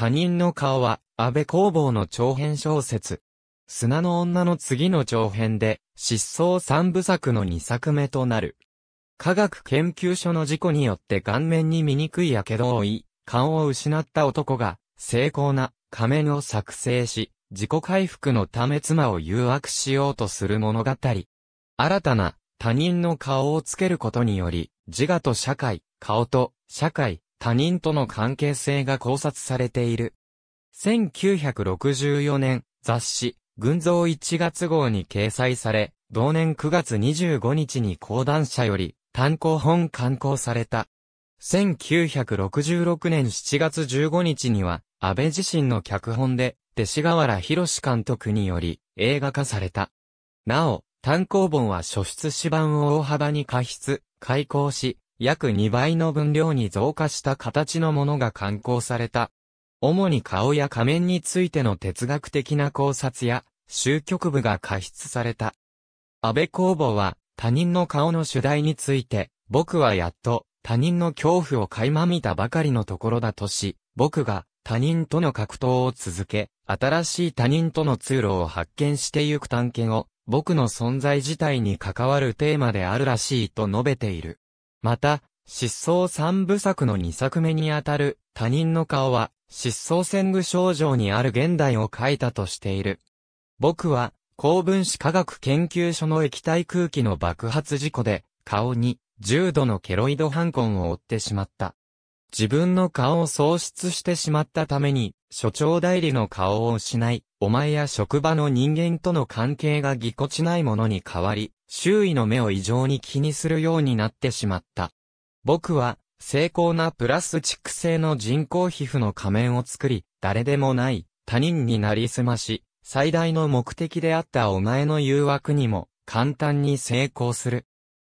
他人の顔は、安倍工房の長編小説。砂の女の次の長編で、失踪三部作の二作目となる。科学研究所の事故によって顔面に醜い火傷を負い、顔を失った男が、精巧な仮面を作成し、自己回復のため妻を誘惑しようとする物語。新たな他人の顔をつけることにより、自我と社会、顔と社会、他人との関係性が考察されている。1964年、雑誌、群像1月号に掲載され、同年9月25日に講談社より単行本刊行された。1966年7月15日には、安倍自身の脚本で、弟子河原博監督により映画化された。なお、単行本は初出版を大幅に過失、開講し、約2倍の分量に増加した形のものが刊行された。主に顔や仮面についての哲学的な考察や、終局部が加筆された。安倍公房は、他人の顔の主題について、僕はやっと、他人の恐怖を垣間見たばかりのところだとし、僕が、他人との格闘を続け、新しい他人との通路を発見してゆく探検を、僕の存在自体に関わるテーマであるらしいと述べている。また、失踪三部作の二作目にあたる他人の顔は失踪戦具症状にある現代を書いたとしている。僕は高分子科学研究所の液体空気の爆発事故で顔に重度のケロイド反痕を負ってしまった。自分の顔を喪失してしまったために所長代理の顔を失い、お前や職場の人間との関係がぎこちないものに変わり、周囲の目を異常に気にするようになってしまった。僕は、精巧なプラスチック製の人工皮膚の仮面を作り、誰でもない、他人になりすまし、最大の目的であったお前の誘惑にも、簡単に成功する。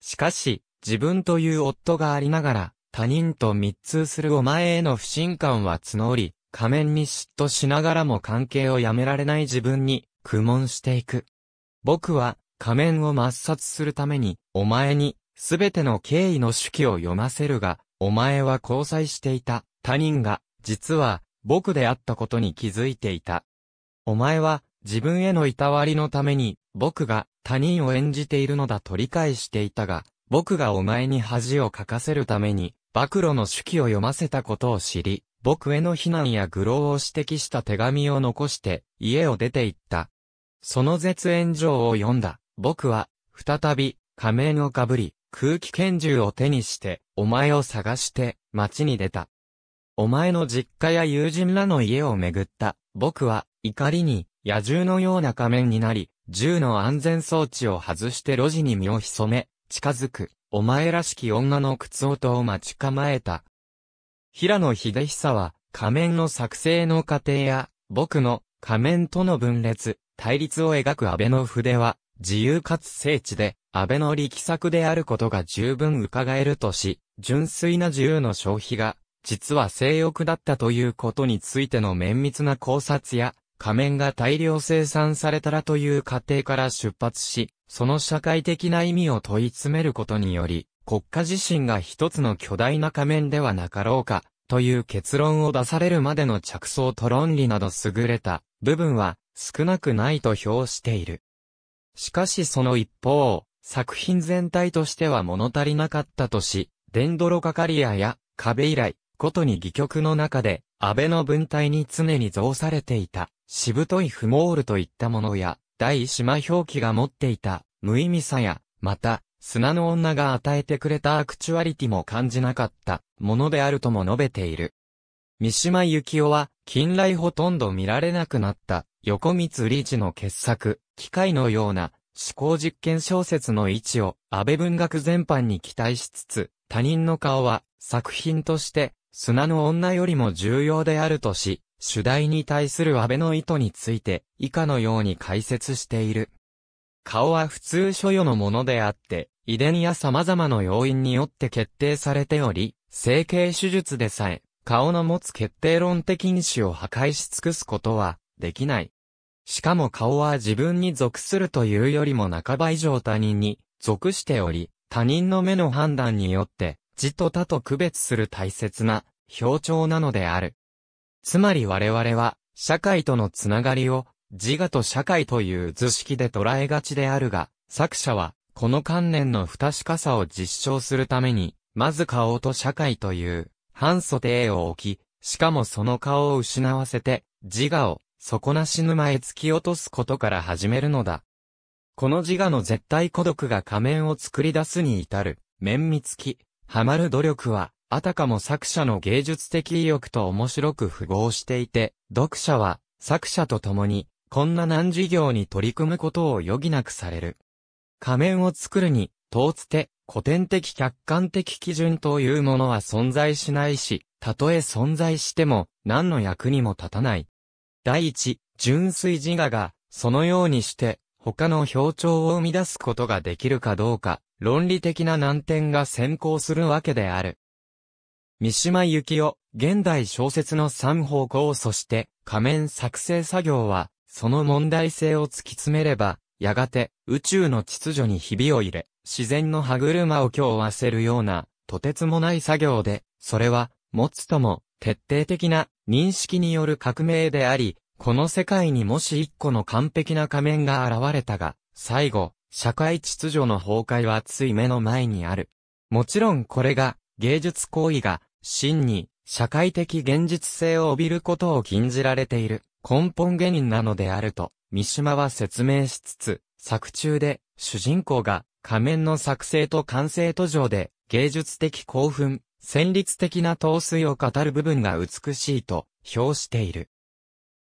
しかし、自分という夫がありながら、他人と密通するお前への不信感は募り、仮面に嫉妬しながらも関係をやめられない自分に、苦悶していく。僕は、仮面を抹殺するために、お前に、すべての経緯の手記を読ませるが、お前は交際していた、他人が、実は、僕であったことに気づいていた。お前は、自分へのいたわりのために、僕が、他人を演じているのだと理解していたが、僕がお前に恥をかかせるために、暴露の手記を読ませたことを知り、僕への非難や愚弄を指摘した手紙を残して、家を出て行った。その絶縁状を読んだ、僕は、再び、仮面をかぶり、空気拳銃を手にして、お前を探して、街に出た。お前の実家や友人らの家を巡った。僕は、怒りに、野獣のような仮面になり、銃の安全装置を外して路地に身を潜め、近づく、お前らしき女の靴音を待ち構えた。平野秀久は、仮面の作成の過程や、僕の仮面との分裂、対立を描く安倍の筆は、自由かつ精緻で、安倍の力作であることが十分伺えるとし、純粋な自由の消費が、実は性欲だったということについての綿密な考察や、仮面が大量生産されたらという過程から出発し、その社会的な意味を問い詰めることにより、国家自身が一つの巨大な仮面ではなかろうか、という結論を出されるまでの着想と論理など優れた部分は少なくないと評している。しかしその一方、作品全体としては物足りなかったとし、デンドロカカリアや壁以来、ごとに戯曲の中で、安倍の文体に常に増されていた、しぶとい不毛ールといったものや、大島表記が持っていた、無意味さや、また、砂の女が与えてくれたアクチュアリティも感じなかったものであるとも述べている。三島由紀夫は、近来ほとんど見られなくなった横光理事の傑作、機械のような思考実験小説の位置を安倍文学全般に期待しつつ、他人の顔は作品として砂の女よりも重要であるとし、主題に対する安倍の意図について以下のように解説している。顔は普通所与のものであって、遺伝や様々な要因によって決定されており、整形手術でさえ、顔の持つ決定論的因子を破壊し尽くすことは、できない。しかも顔は自分に属するというよりも半ば以上他人に属しており、他人の目の判断によって、字と他と区別する大切な表徴なのである。つまり我々は、社会とのつながりを、自我と社会という図式で捉えがちであるが、作者は、この観念の不確かさを実証するために、まず顔と社会という、反素定を置き、しかもその顔を失わせて、自我を、底なし沼へ突き落とすことから始めるのだ。この自我の絶対孤独が仮面を作り出すに至る、綿密き、はまる努力は、あたかも作者の芸術的意欲と面白く符合していて、読者は、作者と共に、こんな難事業に取り組むことを余儀なくされる。仮面を作るに、通つて、古典的客観的基準というものは存在しないし、たとえ存在しても、何の役にも立たない。第一、純粋自我が、そのようにして、他の表徴を生み出すことができるかどうか、論理的な難点が先行するわけである。三島由紀夫、現代小説の三方向そして、仮面作成作業は、その問題性を突き詰めれば、やがて宇宙の秩序にひびを入れ、自然の歯車を日はせるような、とてつもない作業で、それは、持つとも、徹底的な認識による革命であり、この世界にもし一個の完璧な仮面が現れたが、最後、社会秩序の崩壊はつい目の前にある。もちろんこれが、芸術行為が、真に、社会的現実性を帯びることを禁じられている、根本原因なのであると、三島は説明しつつ、作中で、主人公が、仮面の作成と完成途上で、芸術的興奮、戦慄的な陶酔を語る部分が美しいと、評している。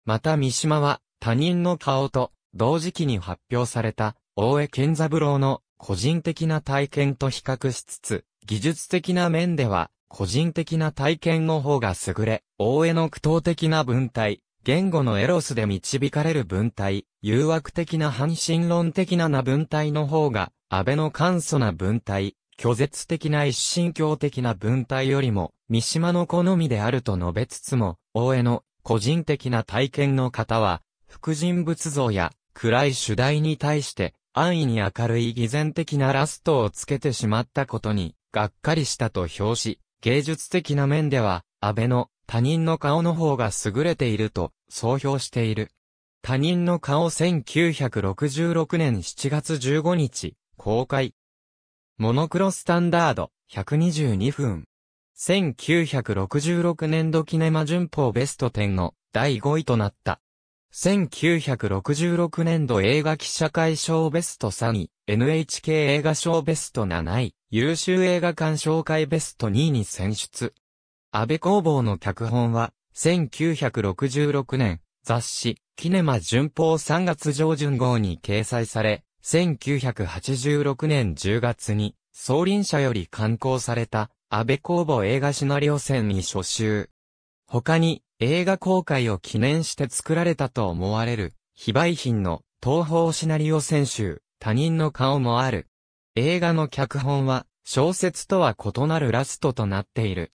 また三島は、他人の顔と、同時期に発表された、大江健三郎の、個人的な体験と比較しつつ、技術的な面では、個人的な体験の方が優れ、大江の苦闘的な文体、言語のエロスで導かれる文体、誘惑的な反神論的なな文体の方が、安倍の簡素な文体、拒絶的な一神教的な文体よりも、三島の好みであると述べつつも、大江の個人的な体験の方は、副人物像や暗い主題に対して安易に明るい偽善的なラストをつけてしまったことに、がっかりしたと評し、芸術的な面では、安倍の他人の顔の方が優れていると総評している。他人の顔1966年7月15日、公開。モノクロスタンダード、122分。1966年度キネマ旬報ベスト10の第5位となった。1966年度映画記者会賞ベスト3位、NHK 映画賞ベスト7位、優秀映画鑑賞会ベスト2位に選出。安倍工房の脚本は、1966年、雑誌、キネマ旬報3月上旬号に掲載され、1986年10月に、総輪社より刊行された、安倍公募映画シナリオ戦に初集。他に、映画公開を記念して作られたと思われる、非売品の東方シナリオ選集、他人の顔もある。映画の脚本は、小説とは異なるラストとなっている。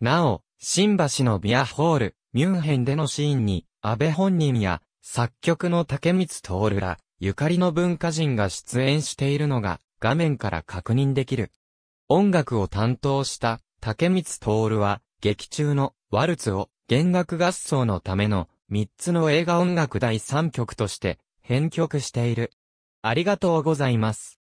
なお、新橋のビアホール、ミュンヘンでのシーンに、安倍本人や、作曲の竹光徹ら、ゆかりの文化人が出演しているのが、画面から確認できる。音楽を担当した竹光徹は、劇中のワルツを弦楽合奏のための三つの映画音楽第三曲として編曲している。ありがとうございます。